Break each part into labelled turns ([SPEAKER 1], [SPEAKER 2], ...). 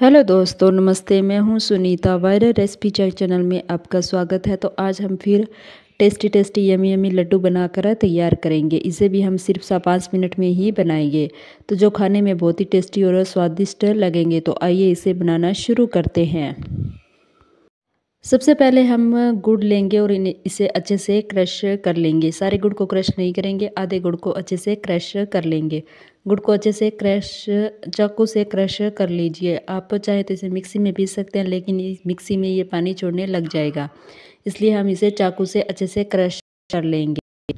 [SPEAKER 1] hello दोस्तों नमस्ते मैं हूं Sunita viral recipe check channel में आपका स्वागत है तो आज हम फिर tasty tasty yummy yummy laddoo बनाकर तैयार करेंगे इसे भी हम सिर्फ सा पाँच मिनट में ही बनाएंगे तो जो खाने में बहुत ही टेस्टी और स्वादिष्ट लगेंगे तो आइए इसे बनाना शुरू करते हैं सबसे पहले हम गुड़ लेंगे और इन्हें इसे अच्छे से क्रश कर लेंगे सारे गुड़ को क्रश नहीं करेंगे आधे गुड़ को अच्छे से क्रश कर लेंगे गुड़ को अच्छे से क्रश चाकू से क्रश कर लीजिए आप चाहे तो इसे मिक्सी में पीस सकते हैं लेकिन मिक्सी में ये पानी छोड़ने लग जाएगा इसलिए हम इसे चाकू से अच्छे से क्रश कर लेंगे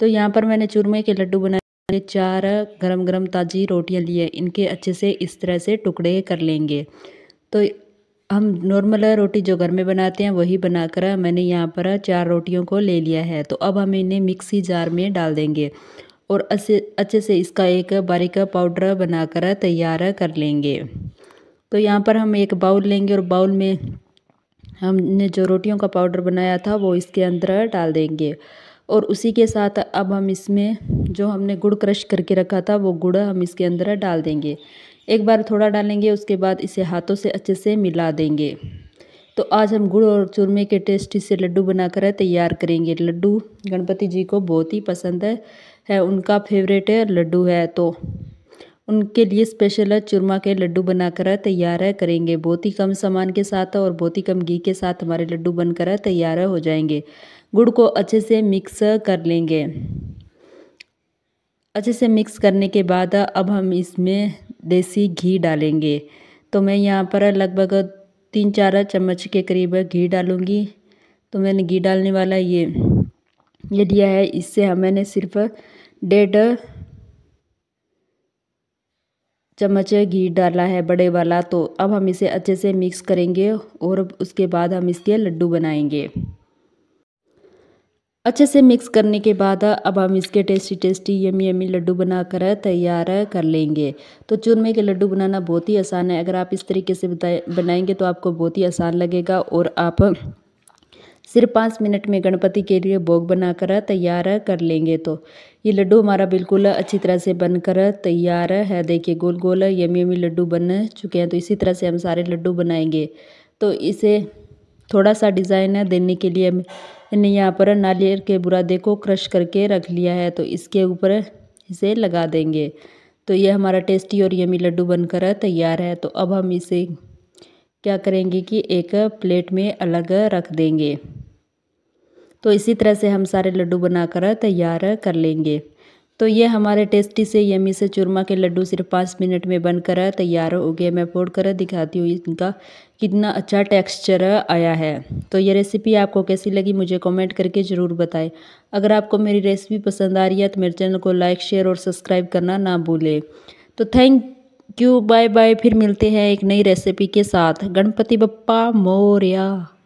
[SPEAKER 1] तो यहाँ पर मैंने चूरमे के लड्डू बनाए चार गरम गरम ताज़ी रोटियाँ लिए इनके अच्छे से इस तरह से टुकड़े कर लेंगे तो हम नॉर्मल रोटी जो घर में बनाते हैं वही बनाकर मैंने यहाँ पर चार रोटियों को ले लिया है तो अब हम इन्हें मिक्सी जार में डाल देंगे और अच्छे से इसका एक बारीक पाउडर बनाकर तैयार कर लेंगे तो यहाँ पर हम एक बाउल लेंगे और बाउल में हमने जो रोटियों का पाउडर बनाया था वो इसके अंदर डाल देंगे और उसी के साथ अब हम इसमें जो हमने गुड़ क्रश करके रखा था वो गुड़ हम इसके अंदर डाल देंगे एक बार थोड़ा डालेंगे उसके बाद इसे हाथों से अच्छे से मिला देंगे तो आज हम गुड़ और चूरमे के टेस्टी से लड्डू बनाकर तैयार करेंगे लड्डू गणपति जी को बहुत ही पसंद है, है उनका फेवरेट लड्डू है तो उनके लिए स्पेशल चूरमा के लड्डू बनाकर तैयार करेंगे बहुत ही कम सामान के साथ और बहुत ही कम घी के साथ हमारे लड्डू बनकर तैयार हो जाएंगे गुड़ को अच्छे से मिक्स कर लेंगे अच्छे से मिक्स करने के बाद अब हम इसमें देसी घी डालेंगे तो मैं यहाँ पर लगभग तीन चार चम्मच के करीब घी डालूँगी तो मैंने घी डालने वाला ये ये दिया है इससे हम मैंने सिर्फ डेढ़ चम्मच घी डाला है बड़े वाला तो अब हम इसे अच्छे से मिक्स करेंगे और उसके बाद हम इसके लड्डू बनाएंगे अच्छे से मिक्स करने के बाद अब हम इसके tasty tasty yummy yummy laddoo बनाकर तैयार कर लेंगे तो चूरमे के लड्डू बनाना बहुत ही आसान है अगर आप इस तरीके से बनाएंगे तो आपको बहुत ही आसान लगेगा और आप सिर्फ पाँच मिनट में गणपति के लिए भोग बनाकर तैयार कर लेंगे तो ये लड्डू हमारा बिल्कुल अच्छी तरह से बनकर तैयार है देखिए गोल गोल यमी यमी लड्डू बन चुके हैं तो इसी तरह से हम सारे लड्डू बनाएंगे तो इसे थोड़ा सा डिज़ाइन देने के लिए मैंने यहाँ पर नारियल के बुरादे को क्रश करके रख लिया है तो इसके ऊपर इसे लगा देंगे तो ये हमारा टेस्टी और यमी लड्डू बनकर तैयार है तो अब हम इसे क्या करेंगे कि एक प्लेट में अलग रख देंगे तो इसी तरह से हम सारे लड्डू बनाकर तैयार कर लेंगे तो ये हमारे टेस्टी से यमी से चूरमा के लड्डू सिर्फ पाँच मिनट में बनकर तैयार हो गए मैं फोड़ कर दिखाती हूँ इनका कितना अच्छा टेक्सचर आया है तो ये रेसिपी आपको कैसी लगी मुझे कमेंट करके ज़रूर बताएं अगर आपको मेरी रेसिपी पसंद आ रही है तो मेरे चैनल को लाइक शेयर और सब्सक्राइब करना ना भूलें तो थैंक यू बाय बाय फिर मिलते हैं एक नई रेसिपी के साथ गणपति बप्पा मोरिया